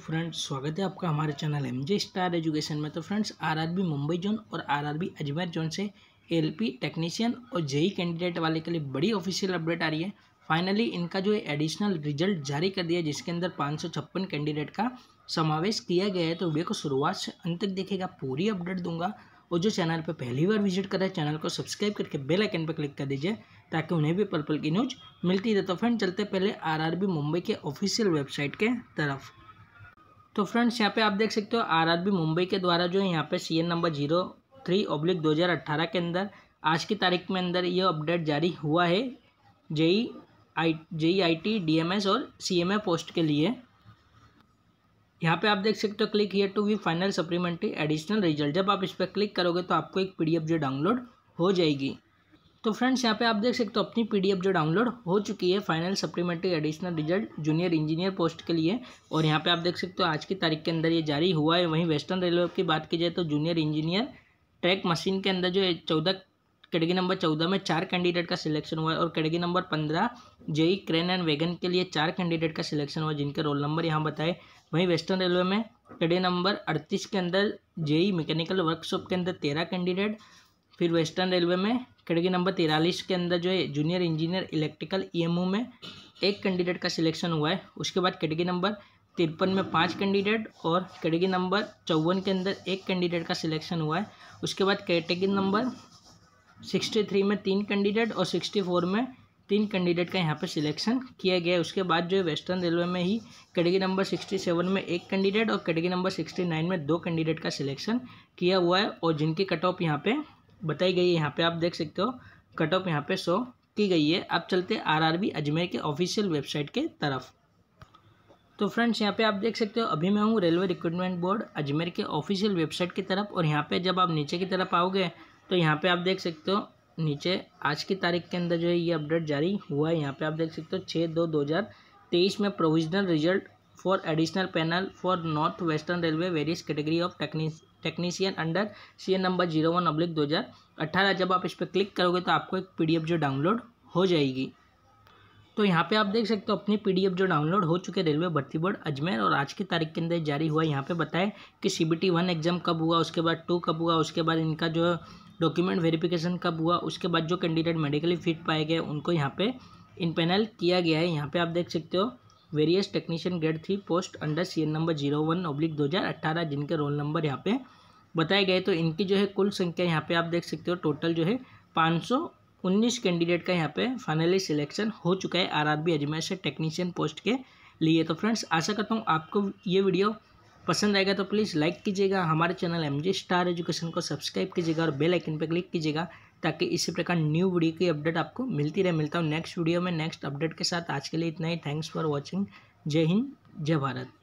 friends स्वागत है आपका हमारे channel M J star education में तो फ्रेंड्स आरआरबी मुंबई जोन और आरआरबी अजमेर जोन से एलपी टेक्नीशियन और जेई कैंडिडेट e वाले के लिए बड़ी ऑफिशियल अपडेट आ रही है फाइनली इनका जो एडिशनल रिजल्ट जारी कर दिया जिसके अंदर पाँच कैंडिडेट का समावेश किया गया है तो वीडियो को शुरुआत से अंत तक देखेगा पूरी अपडेट दूंगा और जो चैनल पर पहली बार विजिट कर रहे हैं चैनल को सब्सक्राइब करके बेल आइकन पर क्लिक कर दीजिए ताकि उन्हें भी पर्पल की न्यूज मिलती रहे तो फ्रेंड चलते पहले आरआरबी मुंबई के ऑफिशियल वेबसाइट के तरफ तो फ्रेंड्स यहाँ पे आप देख सकते हो बी मुंबई के द्वारा जो है यहाँ पे N number zero three oblique दो हज़ार अट्ठारह के अंदर आज की तारीख में अंदर यह अपडेट जारी हुआ है JE I JE I T D M S और सी एम ए पोस्ट के लिए यहाँ पे आप देख सकते हो click here to view final supplementary additional result जब आप इस पर क्लिक करोगे तो आपको एक एफ जो डाउनलोड हो जाएगी तो फ्रेंड्स यहाँ पे आप देख सकते हो अपनी पीडीएफ जो डाउनलोड हो चुकी है final supplementary additional result junior engineer post के लिए और यहाँ पे आप देख सकते हो आज की तारीख के अंदर ये जारी हुआ है वहीं वेस्टर्न रेलवे की बात की जाए तो जूनियर इंजीनियर ट्रैक मशीन के अंदर जो चौदह कैटेगरी नंबर चौदह में चार कैंडिडेट का सिलेक्शन हुआ है और कैटेगरी नंबर पंद्रह जेई क्रेन एंड वैगन के लिए चार कैंडिडेट का सिलेक्शन हुआ जिनके रोल नंबर यहाँ बताए वहीं वेस्टर्न रेलवे में कैटेगरी नंबर अड़तीस के अंदर जेई मैकेनिकल वर्कशॉप के अंदर तेरह कैंडिडेट फिर वेस्टर्न रेलवे में खिड़की नंबर तिरालीस के अंदर जो है जूनियर इंजीनियर इलेक्ट्रिकल ईएमओ में एक कैंडिडेट का सिलेक्शन हुआ है उसके बाद खिड़की नंबर तिरपन में पाँच कैंडिडेट और कैटेगरी नंबर चौवन के अंदर एक कैंडिडेट का सिलेक्शन हुआ है उसके बाद कैटेगरी नंबर सिक्सटी थ्री में तीन कैंडिडेट और सिक्सटी फोर में तीन कैंडिडेट का यहाँ पर सिलेक्शन किया गया है उसके बाद जो है वेस्टर्न रेलवे में ही कैटेगरी नंबर सिक्सटी सेवन में एक कैंडिडेट और कैटेगरी नंबर सिक्सटी नाइन में दो कैंडिडेट का सिलेक्शन किया हुआ है और जिनकी कट ऑफ यहाँ पे बताई गई है यहाँ पे आप देख सकते हो कट ऑफ यहाँ पे शो की गई है आप चलते हैं आरआरबी अजमेर के ऑफिशियल वेबसाइट के तरफ तो फ्रेंड्स यहाँ पे आप देख सकते हो अभी मैं हूँ रेलवे रिक्रूटमेंट बोर्ड अजमेर के ऑफिशियल वेबसाइट की तरफ और यहाँ पे जब आप नीचे की तरफ आओगे तो यहाँ पे आप देख सकते हो नीचे आज की तारीख के अंदर जो है ये अपडेट जारी हुआ है यहाँ पे आप देख सकते हो छः दो दो हज़ार तेईस में provisional result for additional panel for north western railway various category of technic technician under C N number zero one oblique दो हज़ार अट्ठारह जब आप इस पर क्लिक करोगे तो आपको एक पीडीएफ जो डाउनलोड हो जाएगी तो यहाँ पे आप देख सकते हो अपनी पीडीएफ जो डाउनलोड हो चुके रेलवे भर्ती बोर्ड अजमेर और आज की तारीख के अंदर जारी हुआ यहाँ पे बताए कि C B T one exam कब हुआ उसके बाद टू कब हुआ उसके बाद इनका जो डॉक्यूमेंट वेरिफिकेशन कब हुआ उसके बाद जो कैंडिडेट मेडिकली फिट पाए गए उनको यहाँ पर इन पैनल किया गया है यहाँ पर आप देख सकते हो various technician grade three post under C N number zero one oblique दो हज़ार अट्ठारह जिनके रोल नंबर यहाँ पे बताए गए तो इनकी जो है कुल संख्या यहाँ पे आप देख सकते हो टोटल जो है पाँच सौ उन्नीस कैंडिडेट का यहाँ पे फाइनली सिलेक्शन हो चुका है आर आर बी अजमेर से टेक्नीशियन पोस्ट के लिए तो फ्रेंड्स आशा करता हूँ आपको ये वीडियो पसंद आएगा तो प्लीज़ लाइक कीजिएगा हमारे channel M G star education को सब्सक्राइब कीजिएगा और बेल आइकन पर क्लिक कीजिएगा ताकि इसी प्रकार न्यू वीडियो की अपडेट आपको मिलती रहे मिलता हूँ नेक्स्ट वीडियो में नेक्स्ट अपडेट के साथ आज के लिए इतना ही थैंक्स फॉर वॉचिंग जय हिंद जय भारत